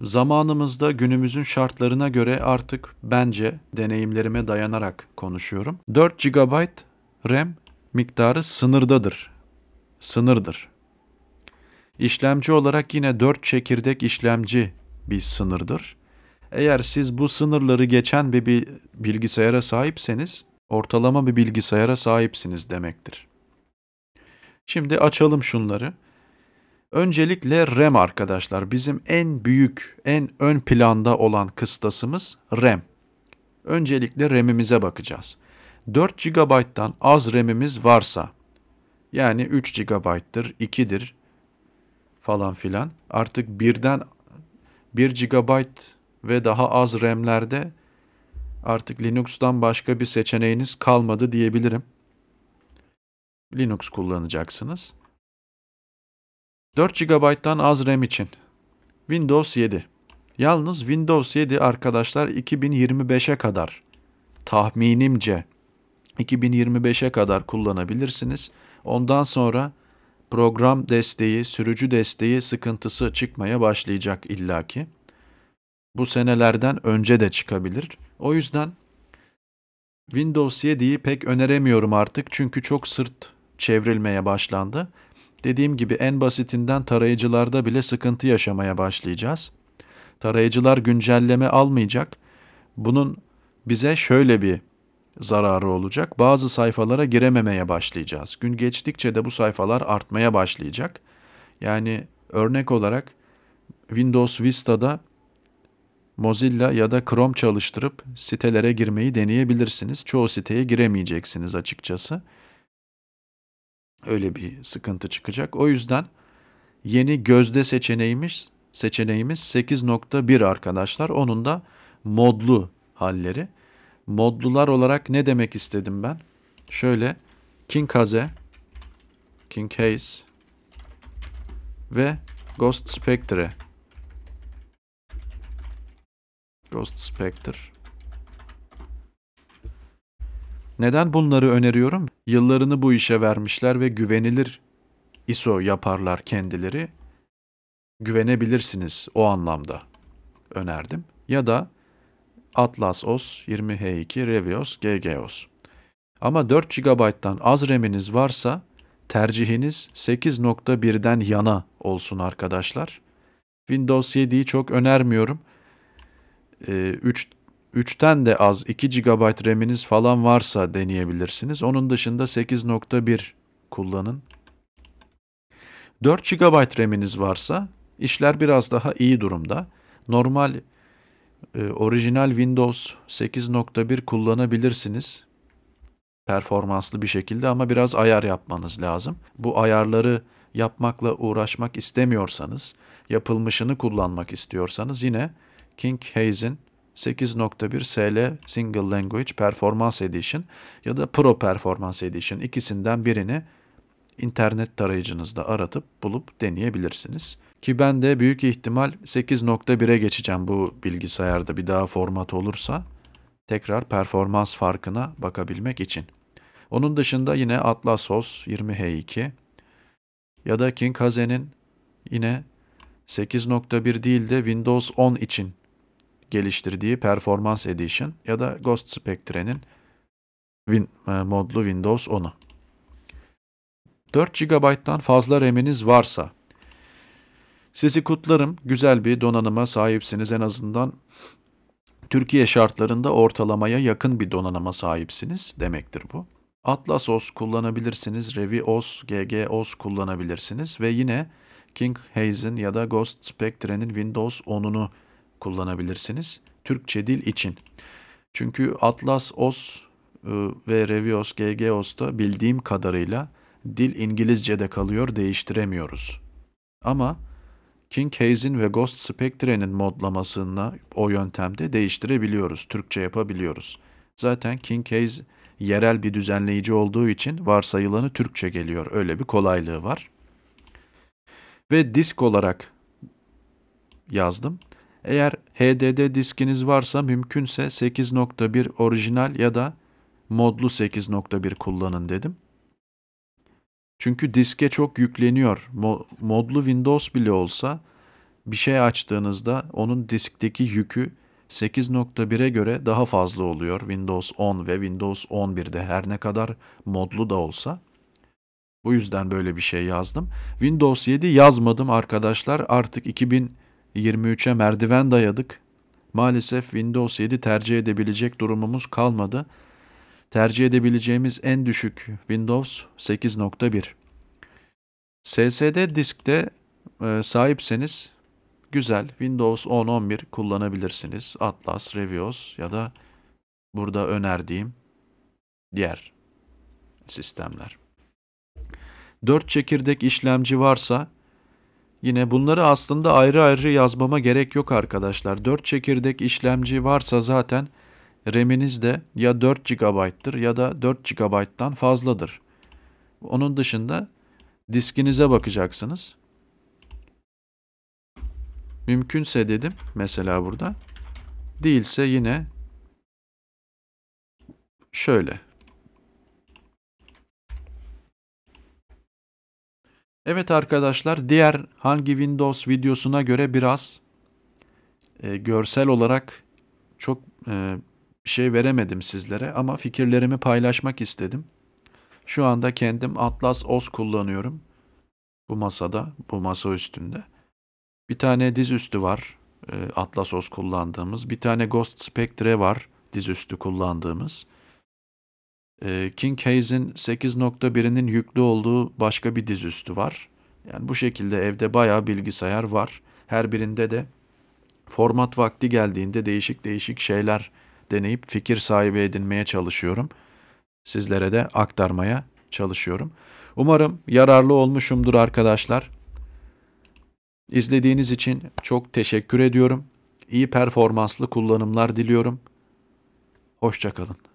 Zamanımızda günümüzün şartlarına göre artık bence deneyimlerime dayanarak konuşuyorum. 4 GB RAM miktarı sınırdadır. Sınırdır. İşlemci olarak yine 4 çekirdek işlemci bir sınırdır. Eğer siz bu sınırları geçen bir bilgisayara sahipseniz ortalama bir bilgisayara sahipsiniz demektir. Şimdi açalım şunları. Öncelikle RAM e arkadaşlar. Bizim en büyük, en ön planda olan kıstasımız RAM. E Öncelikle RAM'imize e bakacağız. 4 GB'dan az RAM'imiz varsa, yani 3 GB'dır, 2'dir falan filan. Artık birden 1 GB ve daha az RAM'lerde artık Linux'tan başka bir seçeneğiniz kalmadı diyebilirim. Linux kullanacaksınız. 4 GB'dan az RAM için Windows 7. Yalnız Windows 7 arkadaşlar 2025'e kadar tahminimce 2025'e kadar kullanabilirsiniz. Ondan sonra program desteği, sürücü desteği sıkıntısı çıkmaya başlayacak illaki. Bu senelerden önce de çıkabilir. O yüzden Windows 7'yi pek öneremiyorum artık çünkü çok sırt çevrilmeye başlandı. Dediğim gibi en basitinden tarayıcılarda bile sıkıntı yaşamaya başlayacağız. Tarayıcılar güncelleme almayacak. Bunun bize şöyle bir zararı olacak. Bazı sayfalara girememeye başlayacağız. Gün geçtikçe de bu sayfalar artmaya başlayacak. Yani örnek olarak Windows Vista'da Mozilla ya da Chrome çalıştırıp sitelere girmeyi deneyebilirsiniz. Çoğu siteye giremeyeceksiniz açıkçası. Öyle bir sıkıntı çıkacak. O yüzden yeni gözde seçeneğimiz seçeneğimiz 8.1 arkadaşlar. Onun da modlu halleri. Modlular olarak ne demek istedim ben? Şöyle King Kaze, King Haze ve Ghost Spectre. Ghost Spectre neden bunları öneriyorum? Yıllarını bu işe vermişler ve güvenilir ISO yaparlar kendileri. Güvenebilirsiniz o anlamda önerdim. Ya da Atlas OS 20H2 Revios GGOS. Ama 4 GB'dan az RAM'iniz varsa tercihiniz 8.1'den yana olsun arkadaşlar. Windows 7'yi çok önermiyorum. 3 ee, 3'ten de az 2 GB RAM'iniz falan varsa deneyebilirsiniz. Onun dışında 8.1 kullanın. 4 GB RAM'iniz varsa işler biraz daha iyi durumda. Normal e, orijinal Windows 8.1 kullanabilirsiniz. Performanslı bir şekilde ama biraz ayar yapmanız lazım. Bu ayarları yapmakla uğraşmak istemiyorsanız, yapılmışını kullanmak istiyorsanız yine King Hayes'in 8.1 SL Single Language Performance Edition ya da Pro Performance Edition ikisinden birini internet tarayıcınızda aratıp bulup deneyebilirsiniz. Ki ben de büyük ihtimal 8.1'e geçeceğim bu bilgisayarda bir daha format olursa tekrar performans farkına bakabilmek için. Onun dışında yine Atlas OS 20H2 ya da King Hazen'in yine 8.1 değil de Windows 10 için geliştirdiği Performance Edition ya da Ghost Spectre'nin win, e, modlu Windows 10'u. 4 GB'dan fazla RAM'iniz varsa sizi kutlarım. Güzel bir donanıma sahipsiniz en azından. Türkiye şartlarında ortalamaya yakın bir donanıma sahipsiniz demektir bu. Atlas OS kullanabilirsiniz, Revi OS, GG OS kullanabilirsiniz ve yine King Haze'in ya da Ghost Spectre'nin Windows 10'unu kullanabilirsiniz. Türkçe dil için. Çünkü Atlas OS e, ve Revios GGOS'ta bildiğim kadarıyla dil İngilizce'de kalıyor değiştiremiyoruz. Ama King ve Ghost Spectre'nin modlamasına o yöntemde değiştirebiliyoruz. Türkçe yapabiliyoruz. Zaten King yerel bir düzenleyici olduğu için varsayılanı Türkçe geliyor. Öyle bir kolaylığı var. Ve disk olarak yazdım. Eğer HDD diskiniz varsa mümkünse 8.1 orijinal ya da modlu 8.1 kullanın dedim. Çünkü diske çok yükleniyor. modlu Windows bile olsa bir şey açtığınızda onun diskteki yükü 8.1'e göre daha fazla oluyor Windows 10 ve Windows 11'de her ne kadar modlu da olsa. Bu yüzden böyle bir şey yazdım. Windows 7 yazmadım arkadaşlar. Artık 2000 23'e merdiven dayadık. Maalesef Windows 7 tercih edebilecek durumumuz kalmadı. Tercih edebileceğimiz en düşük Windows 8.1. SSD diskte e, sahipseniz güzel Windows 10-11 kullanabilirsiniz. Atlas, Revios ya da burada önerdiğim diğer sistemler. 4 çekirdek işlemci varsa Yine bunları aslında ayrı ayrı yazmama gerek yok arkadaşlar. 4 çekirdek işlemci varsa zaten RAM'iniz de ya 4 GB'tır ya da 4 GB'dan fazladır. Onun dışında diskinize bakacaksınız. Mümkünse dedim mesela burada. Değilse yine şöyle Evet arkadaşlar diğer hangi Windows videosuna göre biraz e, görsel olarak çok e, şey veremedim sizlere ama fikirlerimi paylaşmak istedim. Şu anda kendim Atlas OS kullanıyorum. Bu masada, bu masa üstünde. Bir tane dizüstü var. E, Atlas OS kullandığımız. Bir tane Ghost Spectre var dizüstü kullandığımız. E, King Hayes'in 8.1'inin yüklü olduğu başka bir dizüstü var. Yani bu şekilde evde bayağı bilgisayar var. Her birinde de format vakti geldiğinde değişik değişik şeyler deneyip fikir sahibi edinmeye çalışıyorum. Sizlere de aktarmaya çalışıyorum. Umarım yararlı olmuşumdur arkadaşlar. İzlediğiniz için çok teşekkür ediyorum. İyi performanslı kullanımlar diliyorum. Hoşçakalın.